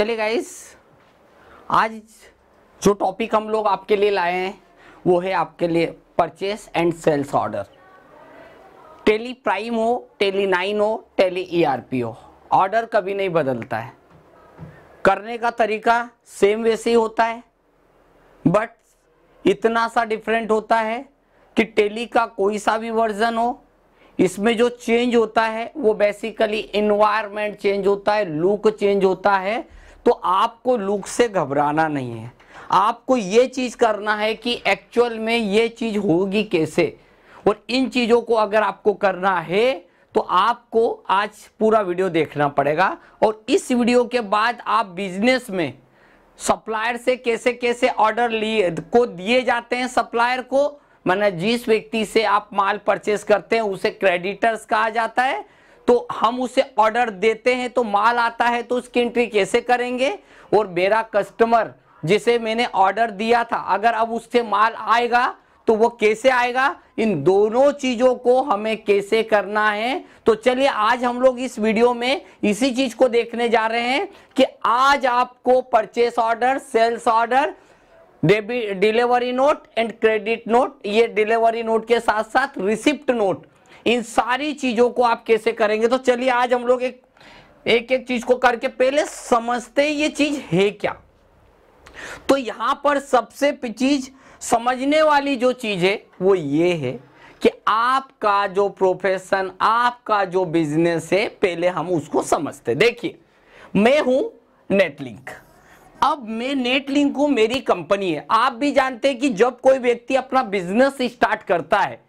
चलिए गाइस आज जो टॉपिक हम लोग आपके लिए लाए हैं वो है आपके लिए purchase and sales order Tally Prime हो टेली नाइन हो टेली ईआरपी e हो ऑर्डर कभी नहीं बदलता है करने का तरीका सेम वैसे ही होता है बट इतना सा डिफरेंट होता है कि टेली का कोई सा भी वर्जन हो इसमें जो चेंज होता है वो बेसिकली इन्वायरमेंट चेंज होता है लुक चेंज होता है तो आपको लुक से घबराना नहीं है आपको ये चीज़ करना है कि एक्चुअल में ये चीज़ होगी कैसे और इन चीज़ों को अगर आपको करना है तो आपको आज पूरा वीडियो देखना पड़ेगा और इस वीडियो के बाद आप बिजनेस में सप्लायर से कैसे कैसे ऑर्डर लिए को दिए जाते हैं सप्लायर को मैंने जिस व्यक्ति से आप माल परचेस करते हैं उसे क्रेडिटर्स कहा जाता है तो हम उसे ऑर्डर देते हैं तो माल आता है तो उसकी एंट्री कैसे करेंगे और मेरा कस्टमर जिसे मैंने ऑर्डर दिया था अगर अब उससे माल आएगा तो वो कैसे आएगा इन दोनों चीजों को हमें कैसे करना है तो चलिए आज हम लोग इस वीडियो में इसी चीज को देखने जा रहे हैं कि आज आपको purchase order sales order delivery note and credit note ये डिलीवरी नोट के साथ साथ रिसिप्ट नोट इन सारी चीजों को आप कैसे करेंगे तो चलिए आज हम लोग एक एक एक चीज को करके पहले समझते ये चीज है क्या तो यहां पर सबसे चीज समझने वाली जो चीज है वो ये है कि आपका जो प्रोफेशन आपका जो बिजनेस है पहले हम उसको समझते देखिए मैं हूं नेटलिंक अब मैं नेटलिंक हूं मेरी कंपनी है आप भी जानते हैं कि जब कोई व्यक्ति अपना बिजनेस स्टार्ट करता है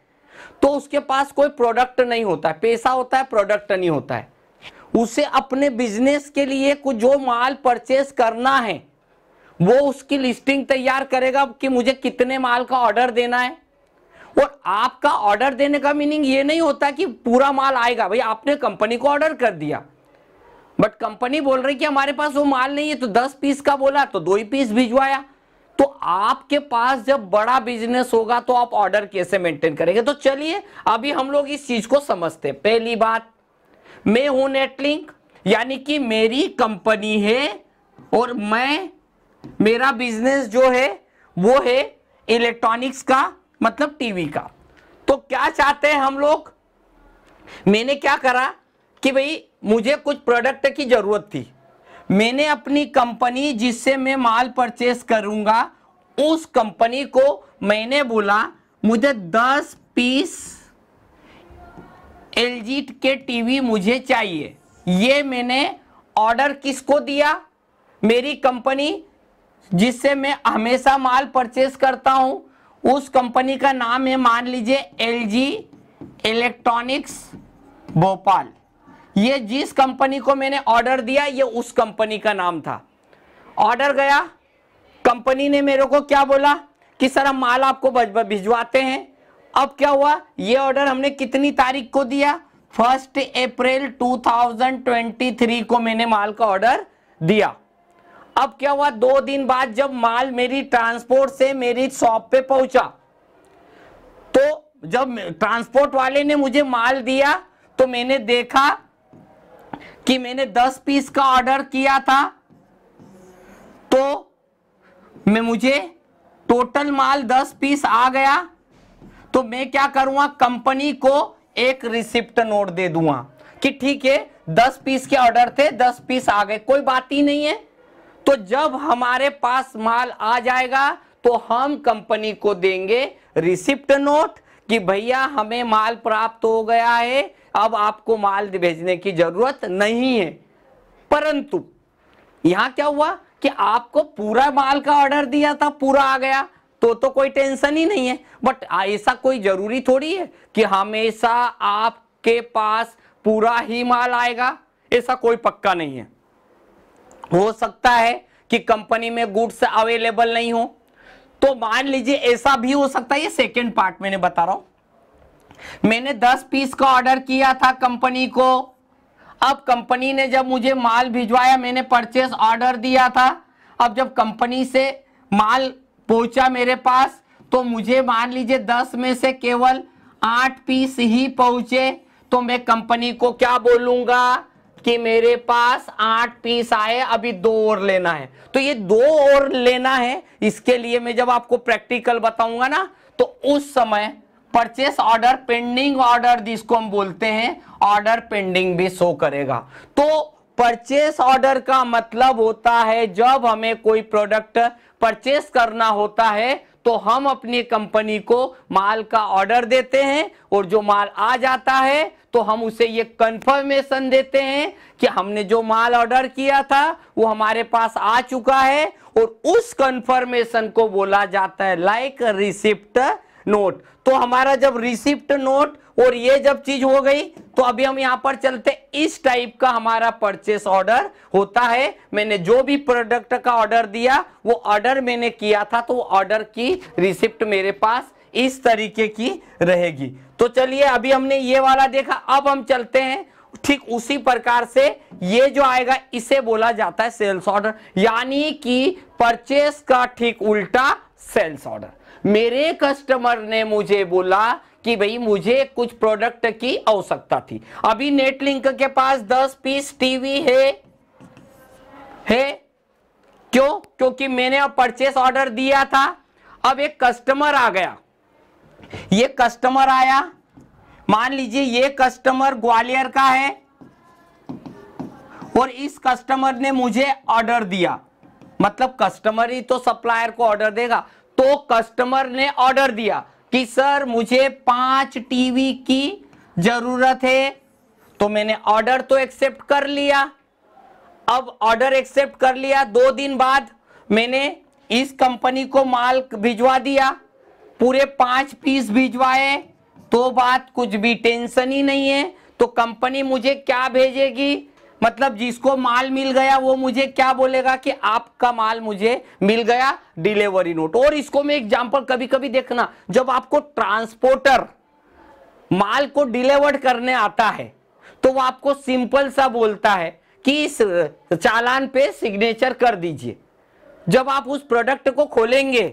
तो उसके पास कोई प्रोडक्ट नहीं होता है पैसा होता है प्रोडक्ट नहीं होता है उसे अपने बिजनेस के लिए कुछ जो माल परचेस करना है वो उसकी लिस्टिंग तैयार करेगा कि मुझे कितने माल का ऑर्डर देना है और आपका ऑर्डर देने का मीनिंग ये नहीं होता कि पूरा माल आएगा भाई आपने कंपनी को ऑर्डर कर दिया बट कंपनी बोल रही कि हमारे पास वो माल नहीं है तो दस पीस का बोला तो दो ही पीस भिजवाया तो आपके पास जब बड़ा बिजनेस होगा तो आप ऑर्डर कैसे मेंटेन करेंगे तो चलिए अभी हम लोग इस चीज को समझते पहली बात मैं हूं नेटलिंक यानी कि मेरी कंपनी है और मैं मेरा बिजनेस जो है वो है इलेक्ट्रॉनिक्स का मतलब टीवी का तो क्या चाहते हैं हम लोग मैंने क्या करा कि भाई मुझे कुछ प्रोडक्ट की जरूरत थी मैंने अपनी कंपनी जिससे मैं माल परचेस करूंगा उस कंपनी को मैंने बोला मुझे दस पीस एल के टीवी मुझे चाहिए ये मैंने ऑर्डर किसको दिया मेरी कंपनी जिससे मैं हमेशा माल परचेस करता हूं उस कंपनी का नाम है मान लीजिए एल इलेक्ट्रॉनिक्स भोपाल ये जिस कंपनी को मैंने ऑर्डर दिया ये उस कंपनी का नाम था ऑर्डर गया कंपनी ने मेरे को क्या बोला कि सर हम माल आपको भिजवाते हैं अब क्या हुआ ये ऑर्डर हमने कितनी तारीख को दिया फर्स्ट अप्रैल 2023 को मैंने माल का ऑर्डर दिया अब क्या हुआ दो दिन बाद जब माल मेरी ट्रांसपोर्ट से मेरी शॉप पे पहुंचा तो जब ट्रांसपोर्ट वाले ने मुझे माल दिया तो मैंने देखा कि मैंने 10 पीस का ऑर्डर किया था तो मैं मुझे टोटल माल 10 पीस आ गया तो मैं क्या करूंगा कंपनी को एक रिसिप्ट नोट दे दूंगा कि ठीक है 10 पीस के ऑर्डर थे 10 पीस आ गए कोई बात ही नहीं है तो जब हमारे पास माल आ जाएगा तो हम कंपनी को देंगे रिसिप्ट नोट कि भैया हमें माल प्राप्त हो गया है अब आपको माल भेजने की जरूरत नहीं है परंतु यहां क्या हुआ कि आपको पूरा माल का ऑर्डर दिया था पूरा आ गया तो तो कोई टेंशन ही नहीं है बट ऐसा कोई जरूरी थोड़ी है कि हमेशा आपके पास पूरा ही माल आएगा ऐसा कोई पक्का नहीं है हो सकता है कि कंपनी में गुड्स अवेलेबल नहीं हो तो मान लीजिए ऐसा भी हो सकता है ये सेकेंड पार्ट मैंने बता रहा हूं मैंने 10 पीस का ऑर्डर किया था कंपनी को अब कंपनी ने जब मुझे माल भिजवाया मैंने परचेस ऑर्डर दिया था अब जब कंपनी से माल पहुंचा मेरे पास तो मुझे मान लीजिए दस में से केवल आठ पीस ही पहुंचे तो मैं कंपनी को क्या बोलूंगा कि मेरे पास आठ पीस आए अभी दो और लेना है तो ये दो और लेना है इसके लिए मैं जब आपको प्रैक्टिकल बताऊंगा ना तो उस समय परचेस ऑर्डर पेंडिंग ऑर्डर जिसको हम बोलते हैं ऑर्डर पेंडिंग भी शो करेगा तो परचेस ऑर्डर का मतलब होता है जब हमें कोई प्रोडक्ट परचेस करना होता है तो हम अपनी कंपनी को माल का ऑर्डर देते हैं और जो माल आ जाता है तो हम उसे ये कंफर्मेशन देते हैं कि हमने जो माल ऑर्डर किया था वो हमारे पास आ चुका है और उस कंफर्मेशन को बोला जाता है लाइक रिसिप्ट नोट तो हमारा जब रिसिप्ट नोट और ये जब चीज हो गई तो अभी हम यहां पर चलते इस टाइप का हमारा परचेस ऑर्डर होता है मैंने जो भी प्रोडक्ट का ऑर्डर दिया वो ऑर्डर मैंने किया था तो ऑर्डर की रिसिप्ट मेरे पास इस तरीके की रहेगी तो चलिए अभी हमने ये वाला देखा अब हम चलते हैं ठीक उसी प्रकार से ये जो आएगा इसे बोला जाता है सेल्स ऑर्डर यानी कि परचेस का ठीक उल्टा सेल्स ऑर्डर मेरे कस्टमर ने मुझे बोला कि भाई मुझे कुछ प्रोडक्ट की आवश्यकता थी अभी नेटलिंक के पास 10 पीस टीवी है है क्यों क्योंकि मैंने अब परचेस ऑर्डर दिया था अब एक कस्टमर आ गया ये कस्टमर आया मान लीजिए ये कस्टमर ग्वालियर का है और इस कस्टमर ने मुझे ऑर्डर दिया मतलब कस्टमर ही तो सप्लायर को ऑर्डर देगा तो कस्टमर ने ऑर्डर दिया कि सर मुझे पांच टीवी की जरूरत है तो मैंने ऑर्डर तो एक्सेप्ट कर लिया अब ऑर्डर एक्सेप्ट कर लिया दो दिन बाद मैंने इस कंपनी को माल भिजवा दिया पूरे पांच पीस भिजवाए तो बात कुछ भी टेंशन ही नहीं है तो कंपनी मुझे क्या भेजेगी मतलब जिसको माल मिल गया वो मुझे क्या बोलेगा कि आपका माल मुझे मिल गया डिलीवरी नोट और इसको मैं एग्जाम्पल कभी कभी देखना जब आपको ट्रांसपोर्टर माल को डिलीवर करने आता है तो वो आपको सिंपल सा बोलता है कि इस चालान पे सिग्नेचर कर दीजिए जब आप उस प्रोडक्ट को खोलेंगे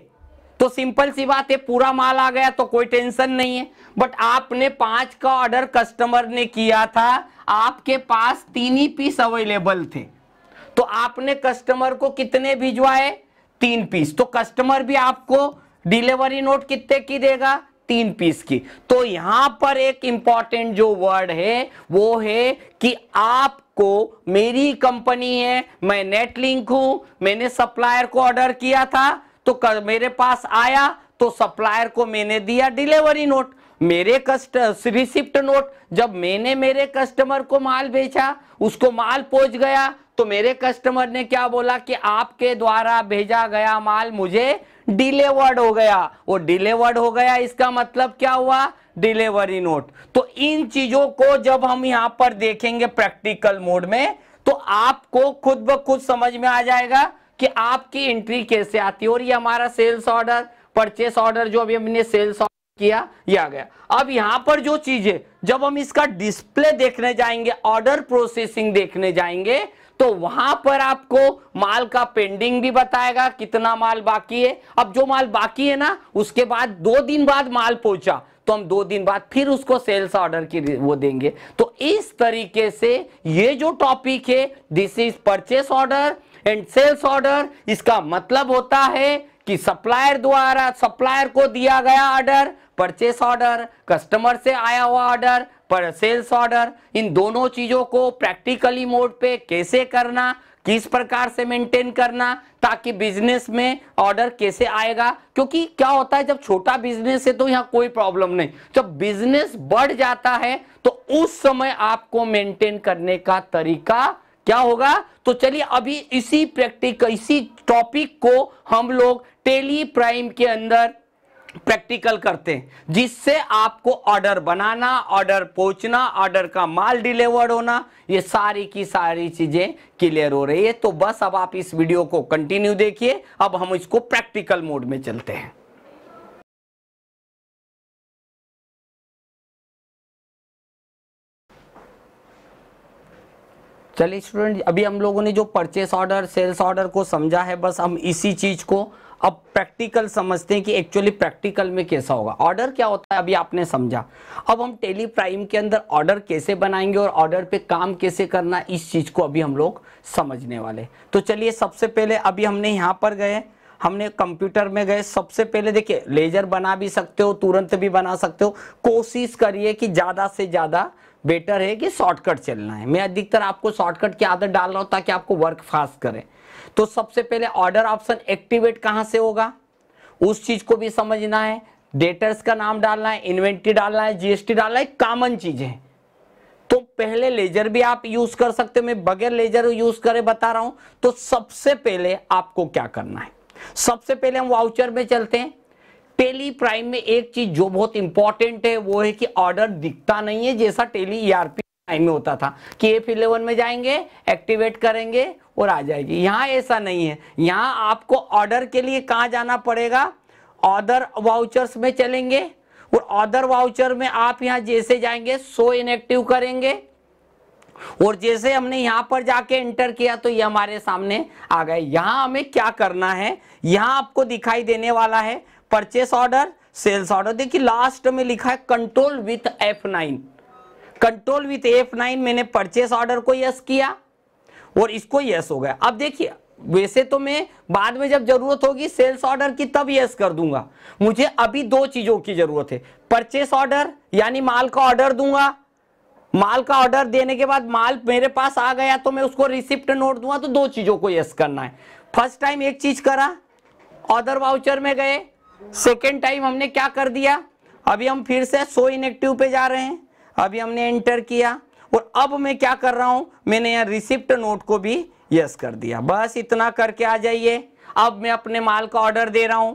तो सिंपल सी बात है पूरा माल आ गया तो कोई टेंशन नहीं है बट आपने पांच का ऑर्डर कस्टमर ने किया था आपके पास तीन ही पीस अवेलेबल थे तो आपने कस्टमर को कितने भिजवाए तीन पीस तो कस्टमर भी आपको डिलीवरी नोट कितने की देगा तीन पीस की तो यहां पर एक इंपॉर्टेंट जो वर्ड है वो है कि आपको मेरी कंपनी है मैं नेट लिंक हूं मैंने सप्लायर को ऑर्डर किया था तो कर, मेरे पास आया तो सप्लायर को मैंने दिया डिलीवरी नोट मेरे कस्ट रिसिप्ट नोट जब मैंने मेरे कस्टमर को माल बेचा उसको माल पहुंच गया तो मेरे कस्टमर ने क्या बोला कि आपके द्वारा भेजा गया माल मुझे डिलीवर्ड हो गया वो डिलीवर्ड हो गया इसका मतलब क्या हुआ डिलीवरी नोट तो इन चीजों को जब हम यहां पर देखेंगे प्रैक्टिकल मोड में तो आपको खुद ब खुद समझ में आ जाएगा कि आपकी एंट्री कैसे आती है और ये हमारा सेल्स ऑर्डर परचेस ऑर्डर जो अभी हमने सेल्स किया या गया अब यहां पर जो चीज है जब हम इसका डिस्प्ले देखने जाएंगे ऑर्डर प्रोसेसिंग देखने जाएंगे तो वहां पर आपको माल का पेंडिंग भी बताएगा कितना माल बाकी है अब जो माल बाकी है ना उसके बाद दो दिन बाद माल पहुंचा तो हम दो दिन बाद फिर उसको सेल्स ऑर्डर की वो देंगे तो इस तरीके से ये जो टॉपिक है this is purchase order and sales order इसका मतलब होता है कि सप्लायर द्वारा सप्लायर को दिया गया ऑर्डर परचेस ऑर्डर कस्टमर से आया हुआ ऑर्डर पर सेल्स ऑर्डर इन दोनों चीजों को प्रैक्टिकली मोड पे कैसे करना किस प्रकार से मेंटेन करना ताकि बिजनेस में ऑर्डर कैसे आएगा क्योंकि क्या होता है जब छोटा बिजनेस है तो यहाँ कोई प्रॉब्लम नहीं जब बिजनेस बढ़ जाता है तो उस समय आपको मेंटेन करने का तरीका क्या होगा तो चलिए अभी इसी प्रैक्टिक इसी टॉपिक को हम लोग टेली प्राइम के अंदर प्रैक्टिकल करते हैं जिससे आपको ऑर्डर बनाना ऑर्डर पहुंचना ऑर्डर का माल डिलीवर होना ये सारी की सारी चीजें क्लियर हो रही है तो बस अब आप इस वीडियो को कंटिन्यू देखिए अब हम इसको प्रैक्टिकल मोड में चलते हैं चलिए स्टूडेंट अभी हम लोगों ने जो परचेस ऑर्डर सेल्स ऑर्डर को समझा है बस हम इसी चीज को अब प्रैक्टिकल समझते हैं कि एक्चुअली प्रैक्टिकल में कैसा होगा ऑर्डर क्या होता है अभी आपने समझा अब हम टेली प्राइम के अंदर ऑर्डर कैसे बनाएंगे और ऑर्डर पे काम कैसे करना इस चीज़ को अभी हम लोग समझने वाले तो चलिए सबसे पहले अभी हमने यहाँ पर गए हमने कंप्यूटर में गए सबसे पहले देखिए लेजर बना भी सकते हो तुरंत भी बना सकते हो कोशिश करिए कि ज़्यादा से ज़्यादा बेटर है कि शॉर्टकट चलना है मैं अधिकतर आपको शॉर्टकट की आदत डाल रहा हूँ ताकि आपको वर्क फास्ट करें तो सबसे पहले ऑर्डर ऑप्शन एक्टिवेट कहां से होगा उस चीज को भी समझना है डेटर्स का नाम डालना है इन्वेंट्री डालना है जीएसटी डालना है कॉमन चीज है तो पहले लेजर भी आप यूज कर सकते हो मैं बगैर लेजर यूज करे बता रहा हूं तो सबसे पहले आपको क्या करना है सबसे पहले हम वाउचर में चलते हैं टेली प्राइम में एक चीज जो बहुत इंपॉर्टेंट है वो है कि ऑर्डर दिखता नहीं है जैसा टेली ईआरपी e टाइम में होता था कि ए एफ इलेवन में जाएंगे एक्टिवेट करेंगे और आ जाएगी यहाँ ऐसा नहीं है यहाँ आपको ऑर्डर के लिए कहाँ जाना पड़ेगा ऑर्डर वाउचर्स में चलेंगे और ऑर्डर वाउचर में आप यहाँ जैसे जाएंगे सो इनएक्टिव करेंगे और जैसे हमने यहां पर जाके एंटर किया तो ये हमारे सामने आ गए यहां हमें क्या करना है यहां आपको दिखाई देने वाला है परचेस ऑर्डर सेल्स ऑर्डर देखिए लास्ट में लिखा है control with F nine control with F nine मैंने परचेस ऑर्डर को यस किया और इसको यस हो गया अब देखिए वैसे तो मैं बाद में जब जरूरत होगी सेल्स ऑर्डर की तब यस कर दूंगा मुझे अभी दो चीजों की जरूरत है परचेस ऑर्डर यानी माल का ऑर्डर दूंगा माल का ऑर्डर देने के बाद माल मेरे पास आ गया तो मैं उसको रिसिप्ट नोट दूंगा तो दो चीजों को यस करना है फर्स्ट टाइम एक चीज करा ऑर्डर वाउचर में गए सेकेंड टाइम हमने क्या कर दिया अभी हम फिर से सो इनेक्टिव पे जा रहे हैं अभी हमने एंटर किया और अब मैं क्या कर रहा हूं मैंने यहाँ रिसिप्ट नोट को भी यस कर दिया बस इतना करके आ जाइए अब मैं अपने माल का ऑर्डर दे रहा हूं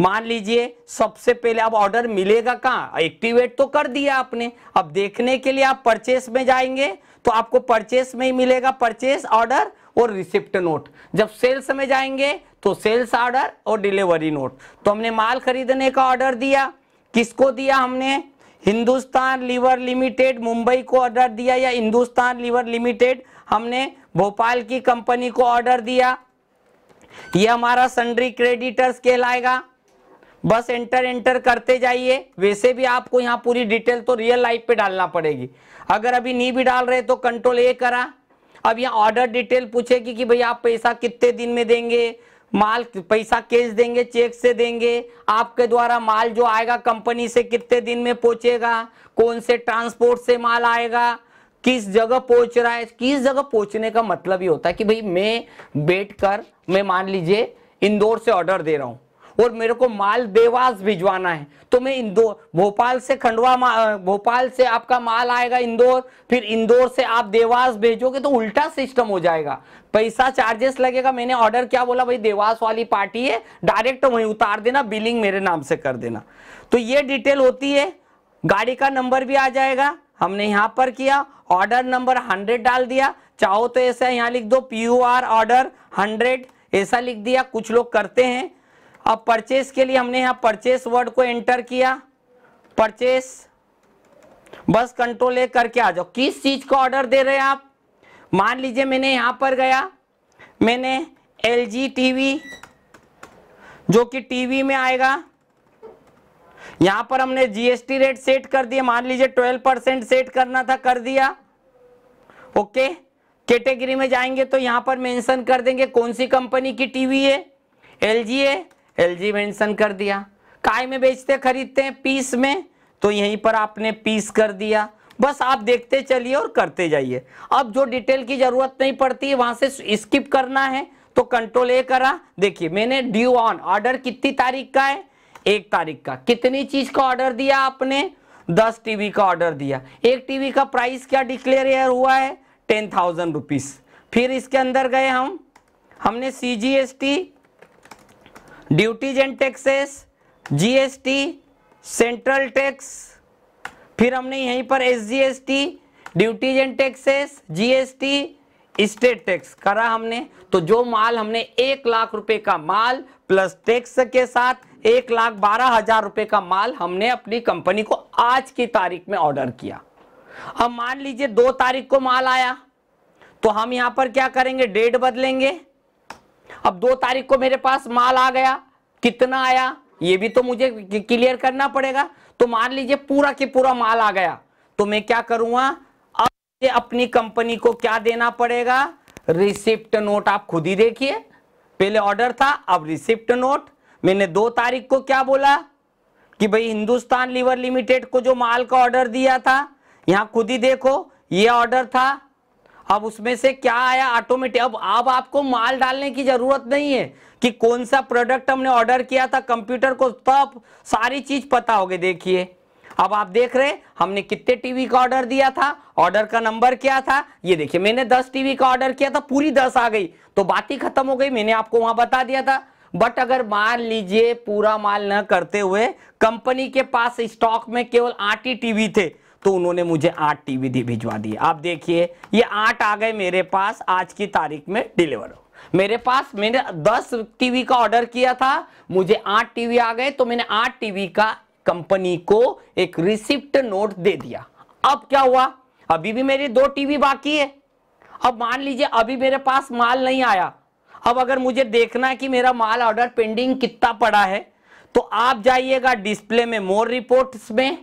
मान लीजिए सबसे पहले अब ऑर्डर मिलेगा कहाँ एक्टिवेट तो कर दिया आपने अब देखने के लिए आप परचेस में जाएंगे तो आपको परचेस में ही मिलेगा परचेस ऑर्डर और रिसिप्ट नोट जब सेल्स में जाएंगे तो सेल्स ऑर्डर और डिलीवरी नोट तो हमने माल खरीदने का ऑर्डर दिया किसको दिया हमने हिंदुस्तान लीवर लिमिटेड मुंबई को ऑर्डर दिया या हिंदुस्तान लीवर लिमिटेड हमने भोपाल की कंपनी को ऑर्डर दिया यह हमारा सन्ड्री क्रेडिटर्स कहलाएगा बस एंटर एंटर करते जाइए वैसे भी आपको यहाँ पूरी डिटेल तो रियल लाइफ पे डालना पड़ेगी अगर अभी नहीं भी डाल रहे तो कंट्रोल ए करा अब यहाँ ऑर्डर डिटेल पूछेगी कि भाई आप पैसा कितने दिन में देंगे माल पैसा कैश देंगे चेक से देंगे आपके द्वारा माल जो आएगा कंपनी से कितने दिन में पहुंचेगा कौन से ट्रांसपोर्ट से माल आएगा किस जगह पहुंच रहा है किस जगह पहुंचने का मतलब ये होता है कि भाई मैं बैठ कर मैं मान लीजिए इंदौर से ऑर्डर दे रहा हूं और मेरे को माल देवास भिजवाना है तो मैं इंदौर भोपाल से खंडवा भोपाल से आपका माल आएगा इंदौर फिर इंदौर से आप देवास भेजोगे तो उल्टा सिस्टम हो जाएगा पैसा चार्जेस लगेगा मैंने ऑर्डर क्या बोला भाई देवास वाली पार्टी है डायरेक्ट वहीं उतार देना बिलिंग मेरे नाम से कर देना तो ये डिटेल होती है गाड़ी का नंबर भी आ जाएगा हमने यहाँ पर किया ऑर्डर नंबर हंड्रेड डाल दिया चाहो तो ऐसा यहाँ लिख दो पी आर ऑर्डर हंड्रेड ऐसा लिख दिया कुछ लोग करते हैं अब परचेस के लिए हमने यहां परचेस वर्ड को एंटर किया परचेस बस कंट्रोल ए करके आ जाओ किस चीज का ऑर्डर दे रहे हैं आप मान लीजिए मैंने यहां पर गया मैंने एल जी टीवी जो कि टीवी में आएगा यहां पर हमने जीएसटी रेट सेट कर दिया मान लीजिए ट्वेल्व परसेंट सेट करना था कर दिया ओके कैटेगरी में जाएंगे तो यहां पर मेंशन कर देंगे कौन सी कंपनी की टीवी है एल है एल जी मेंशन कर दिया काय में बेचते खरीदते हैं पीस में तो यहीं पर आपने पीस कर दिया बस आप देखते चलिए और करते जाइए अब जो डिटेल की जरूरत नहीं पड़ती वहां से स्किप करना है तो कंट्रोल ए करा देखिए मैंने ड्यू ऑन ऑर्डर कितनी तारीख का है एक तारीख का कितनी चीज का ऑर्डर दिया आपने दस टीवी का ऑर्डर दिया एक टीवी का प्राइस क्या डिक्लेयर हुआ है टेन थाउजेंड रुपीज फिर इसके अंदर गए हम हमने C G S T duties and taxes GST central tax फिर हमने यहीं पर SGST duties and taxes GST state tax करा हमने तो जो माल हमने एक लाख रुपए का माल प्लस टैक्स के साथ एक लाख बारह हजार रुपए का माल हमने अपनी कंपनी को आज की तारीख में ऑर्डर किया अब मान लीजिए दो तारीख को माल आया तो हम यहां पर क्या करेंगे डेट बदलेंगे अब दो तारीख को मेरे पास माल आ गया कितना आया ये भी तो मुझे क्लियर करना पड़ेगा तो मान लीजिए पूरा के पूरा माल आ गया तो मैं क्या करूंगा अब ये अपनी कंपनी को क्या देना पड़ेगा रिसिप्ट नोट आप खुद ही देखिए पहले ऑर्डर था अब रिसिप्ट नोट मैंने दो तारीख को क्या बोला कि भाई हिंदुस्तान लीवर लिमिटेड को जो माल का ऑर्डर दिया था यहां खुद ही देखो ये ऑर्डर था अब उसमें से क्या आया ऑटोमेटिक अब अब आपको माल डालने की जरूरत नहीं है कि कौन सा प्रोडक्ट हमने ऑर्डर किया था कंप्यूटर को तब तो सारी चीज पता होगी देखिए अब आप देख रहे हमने कितने टीवी का ऑर्डर दिया था ऑर्डर का नंबर क्या था ये देखिए मैंने दस टीवी का ऑर्डर किया था पूरी दस आ गई तो बात ही खत्म हो गई मैंने आपको वहां बता दिया था बट अगर मान लीजिए पूरा माल न करते हुए कंपनी के पास स्टॉक में केवल आठ ही टीवी थे तो उन्होंने मुझे आठ टीवी भिजवा दिए आप देखिए ये आठ आ गए मेरे पास आज की तारीख में डिलीवर हो मेरे पास मैंने दस टीवी का ऑर्डर किया था मुझे आठ टीवी आ गए तो मैंने आठ टीवी का कंपनी को एक रिसिप्ट नोट दे दिया अब क्या हुआ अभी भी मेरी दो टीवी बाकी है अब मान लीजिए अभी मेरे पास माल नहीं आया अब अगर मुझे देखना है कि मेरा माल ऑर्डर पेंडिंग कितना पड़ा है तो आप जाइएगा डिस्प्ले में मोर रिपोर्ट्स में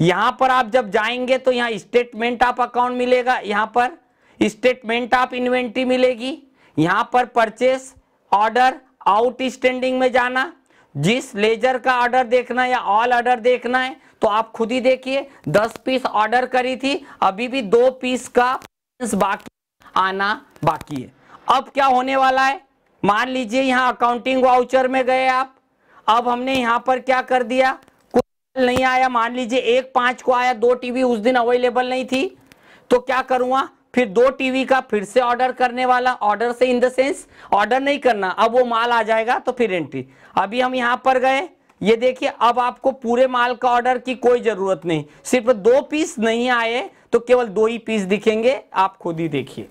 यहां पर आप जब जाएंगे तो यहां स्टेटमेंट ऑफ अकाउंट मिलेगा यहां पर स्टेटमेंट ऑफ इन्वेंट्री मिलेगी यहां पर परचेस ऑर्डर आउटस्टैंडिंग में जाना जिस लेजर का ऑर्डर देखना है या ऑल ऑर्डर देखना है तो आप खुद ही देखिए दस पीस ऑर्डर करी थी अभी भी दो पीस का बाकी आना बाकी है अब क्या होने वाला है मान लीजिए यहां अकाउंटिंग वाउचर में गए आप अब हमने यहां पर क्या कर दिया नहीं आया मान लीजिए एक पांच को आया दो टीवी उस दिन अवेलेबल नहीं थी तो क्या करूंगा फिर दो टीवी का फिर से ऑर्डर करने वाला ऑर्डर से इन द सेंस ऑर्डर नहीं करना अब वो माल आ जाएगा तो फिर एंट्री अभी हम यहां पर गए ये देखिए अब आपको पूरे माल का ऑर्डर की कोई जरूरत नहीं सिर्फ दो पीस नहीं आए तो केवल दो ही पीस दिखेंगे आप खुद ही देखिए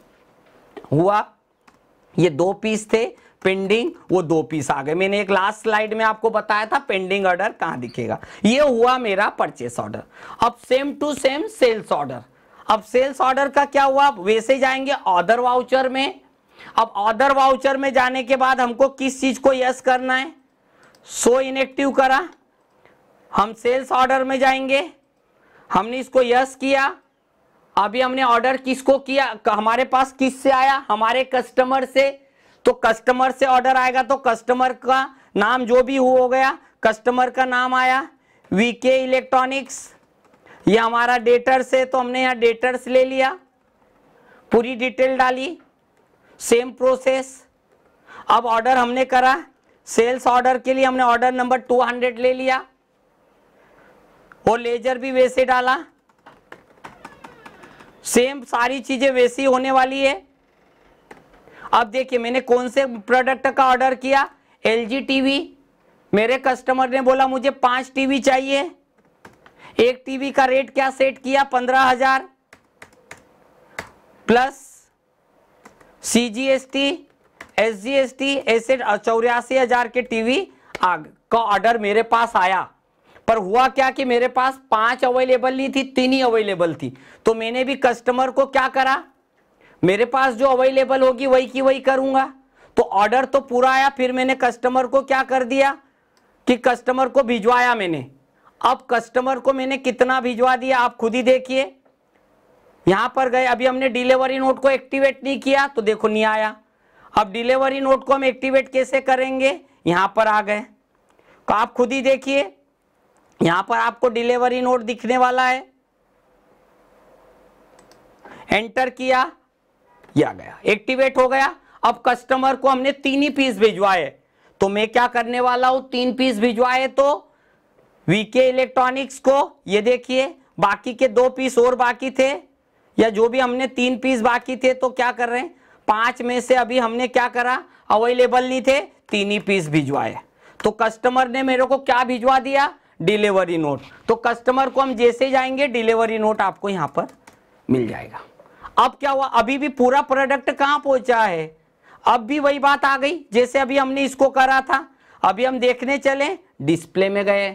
हुआ ये दो पीस थे पेंडिंग वो दो पीस आ गए मैंने एक लास्ट स्लाइड में आपको बताया था पेंडिंग ऑर्डर कहां दिखेगा ये हुआ मेरा परचेस ऑर्डर अब same to same sales order अब सेल्स ऑर्डर का क्या हुआ आप वैसे जाएंगे ऑर्डर वाउचर में अब ऑर्डर वाउचर में जाने के बाद हमको किस चीज को यस करना है सो so इनेक्टिव करा हम सेल्स ऑर्डर में जाएंगे हमने इसको यस किया अभी हमने ऑर्डर किसको किया हमारे पास किस से आया हमारे कस्टमर से तो कस्टमर से ऑर्डर आएगा तो कस्टमर का नाम जो भी हो गया कस्टमर का नाम आया वीके इलेक्ट्रॉनिक्स ये हमारा डेटर्स है तो हमने यहाँ डेटर्स ले लिया पूरी डिटेल डाली सेम प्रोसेस अब ऑर्डर हमने करा सेल्स ऑर्डर के लिए हमने ऑर्डर नंबर 200 ले लिया और लेजर भी वैसे डाला सेम सारी चीजें वैसी होने वाली है अब देखिए मैंने कौन से प्रोडक्ट का ऑर्डर किया एल टीवी मेरे कस्टमर ने बोला मुझे पांच टीवी चाहिए एक टीवी का रेट क्या सेट किया पंद्रह हजार plus C G S T S G S T ऐसे चौरासी हजार के टीवी का ऑर्डर मेरे पास आया पर हुआ क्या कि मेरे पास पांच अवेलेबल नहीं थी तीन ही अवेलेबल थी तो मैंने भी कस्टमर को क्या करा मेरे पास जो अवेलेबल होगी वही की वही करूंगा तो ऑर्डर तो पूरा आया फिर मैंने कस्टमर को क्या कर दिया कि कस्टमर को भिजवाया मैंने अब कस्टमर को मैंने कितना भिजवा दिया आप खुद ही देखिए यहां पर गए अभी हमने डिलीवरी नोट को एक्टिवेट नहीं किया तो देखो नहीं आया अब डिलीवरी नोट को हम एक्टिवेट कैसे करेंगे यहां पर आ गए तो आप खुद ही देखिए यहां पर आपको डिलीवरी नोट दिखने वाला है एंटर किया किया गया एक्टिवेट हो गया अब कस्टमर को हमने तीन ही पीस भिजवाए तो मैं क्या करने वाला हूं तीन पीस भिजवाए तो वीके इलेक्ट्रॉनिक्स को ये देखिए बाकी के दो पीस और बाकी थे या जो भी हमने तीन पीस बाकी थे तो क्या कर रहे हैं पांच में से अभी हमने क्या करा अवेलेबल नहीं थे तीन ही पीस भिजवाए तो कस्टमर ने मेरे को क्या भिजवा दिया डिलीवरी नोट तो कस्टमर को हम जैसे जाएंगे डिलीवरी नोट आपको यहां पर मिल जाएगा अब क्या हुआ अभी भी पूरा प्रोडक्ट कहां पहुंचा है अब भी वही बात आ गई जैसे अभी हमने इसको करा था अभी हम देखने चले डिस्प्ले में गए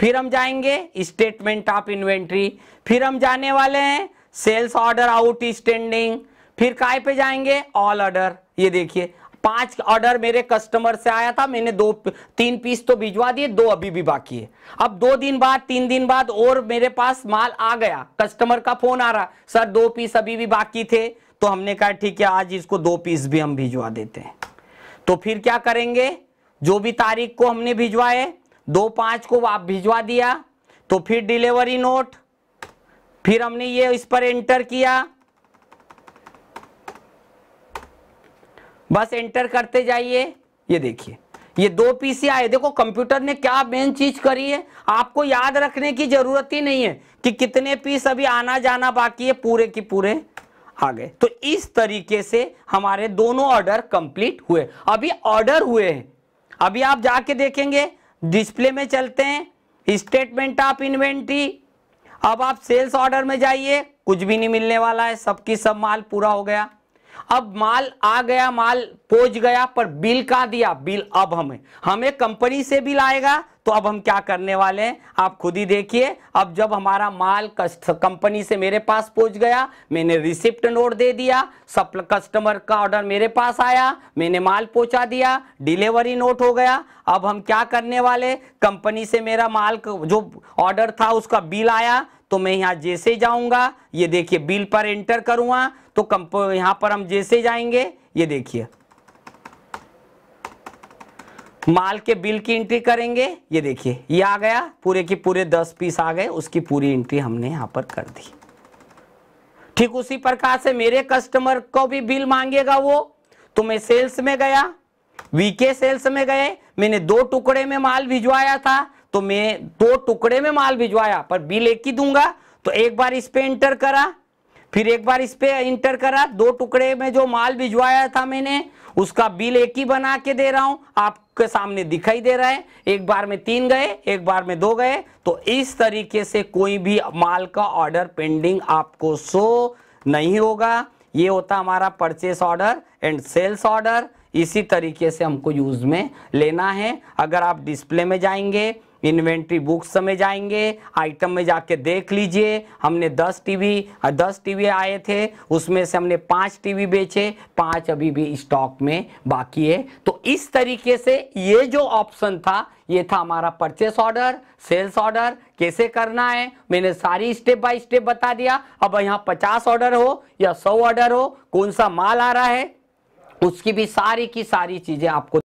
फिर हम जाएंगे स्टेटमेंट ऑफ इन्वेंट्री फिर हम जाने वाले हैं सेल्स ऑर्डर आउट स्टैंडिंग फिर काय पे जाएंगे ऑल ऑर्डर ये देखिए पांच ऑर्डर मेरे कस्टमर से आया था मैंने दो तीन पीस तो भिजवा दिए दो अभी भी बाकी है अब दो दिन बाद तीन दिन बाद और मेरे पास माल आ गया कस्टमर का फोन आ रहा सर दो पीस अभी भी बाकी थे तो हमने कहा ठीक है आज इसको दो पीस भी हम भिजवा देते हैं तो फिर क्या करेंगे जो भी तारीख को हमने भिजवाए दो पांच को आप भिजवा दिया तो फिर डिलीवरी नोट फिर हमने ये इस पर एंटर किया बस एंटर करते जाइए ये देखिए ये दो पीसी आए देखो कंप्यूटर ने क्या मेन चीज करी है आपको याद रखने की जरूरत ही नहीं है कि कितने पीस अभी आना जाना बाकी है पूरे की पूरे आ गए तो इस तरीके से हमारे दोनों ऑर्डर कंप्लीट हुए अभी ऑर्डर हुए हैं अभी आप जाके देखेंगे डिस्प्ले में चलते हैं स्टेटमेंट ऑफ इन्वेंट्री अब आप सेल्स ऑर्डर में जाइए कुछ भी नहीं मिलने वाला है सबकी सब माल पूरा हो गया अब माल आ गया माल पहुंच गया पर बिल कहा दिया बिल अब हमें हमें कंपनी से बिल आएगा तो अब हम क्या करने वाले हैं आप खुद ही देखिए अब जब हमारा माल कंपनी से मेरे पास पहुंच गया मैंने रिसिप्ट नोट दे दिया सब कस्टमर का ऑर्डर मेरे पास आया मैंने माल पहुंचा दिया डिलीवरी नोट हो गया अब हम क्या करने वाले कंपनी से मेरा माल जो ऑर्डर था उसका बिल आया तो मैं यहां जैसे जाऊंगा ये देखिए बिल पर एंटर करूंगा तो कंपो यहां पर हम जैसे जाएंगे ये देखिए माल के बिल की एंट्री करेंगे ये देखिए ये आ गया पूरे के पूरे दस पीस आ गए उसकी पूरी एंट्री हमने यहां पर कर दी ठीक उसी प्रकार से मेरे कस्टमर को भी बिल मांगेगा वो तो मैं सेल्स में गया वीके सेल्स में गए मैंने दो टुकड़े में माल भिजवाया था तो मैं दो टुकड़े में माल भिजवाया पर बिल एक ही दूंगा तो एक बार इस पे इंटर करा फिर एक बार इस पे इंटर करा दो टुकड़े में जो माल भिजवाया था मैंने उसका बिल एक ही बना के दे रहा हूं आपके सामने दिखाई दे रहा है एक बार में तीन गए एक बार में दो गए तो इस तरीके से कोई भी माल का ऑर्डर पेंडिंग आपको शो नहीं होगा ये होता हमारा purchase order and sales order इसी तरीके से हमको यूज में लेना है अगर आप डिस्प्ले में जाएंगे इन्वेंट्री बुक्स में जाएंगे आइटम में जाके देख लीजिए हमने 10 टीवी 10 टीवी आए थे उसमें से हमने पांच टीवी बेचे पांच अभी भी स्टॉक में बाकी है तो इस तरीके से ये जो ऑप्शन था ये था हमारा परचेस ऑर्डर सेल्स ऑर्डर कैसे करना है मैंने सारी स्टेप बाय स्टेप बता दिया अब यहाँ पचास ऑर्डर हो या सौ ऑर्डर हो कौन सा माल आ रहा है उसकी भी सारी की सारी चीजें आपको